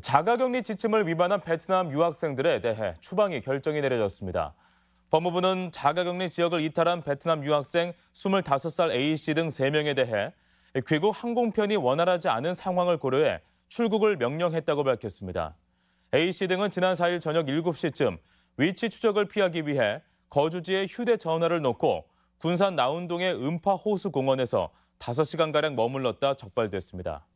자가격리 지침을 위반한 베트남 유학생들에 대해 추방이 결정이 내려졌습니다. 법무부는 자가격리 지역을 이탈한 베트남 유학생 25살 A씨 등 3명에 대해 귀국 항공편이 원활하지 않은 상황을 고려해 출국을 명령했다고 밝혔습니다. A씨 등은 지난 4일 저녁 7시쯤 위치 추적을 피하기 위해 거주지에 휴대전화를 놓고 군산 나운동의 음파호수공원에서 5시간가량 머물렀다 적발됐습니다.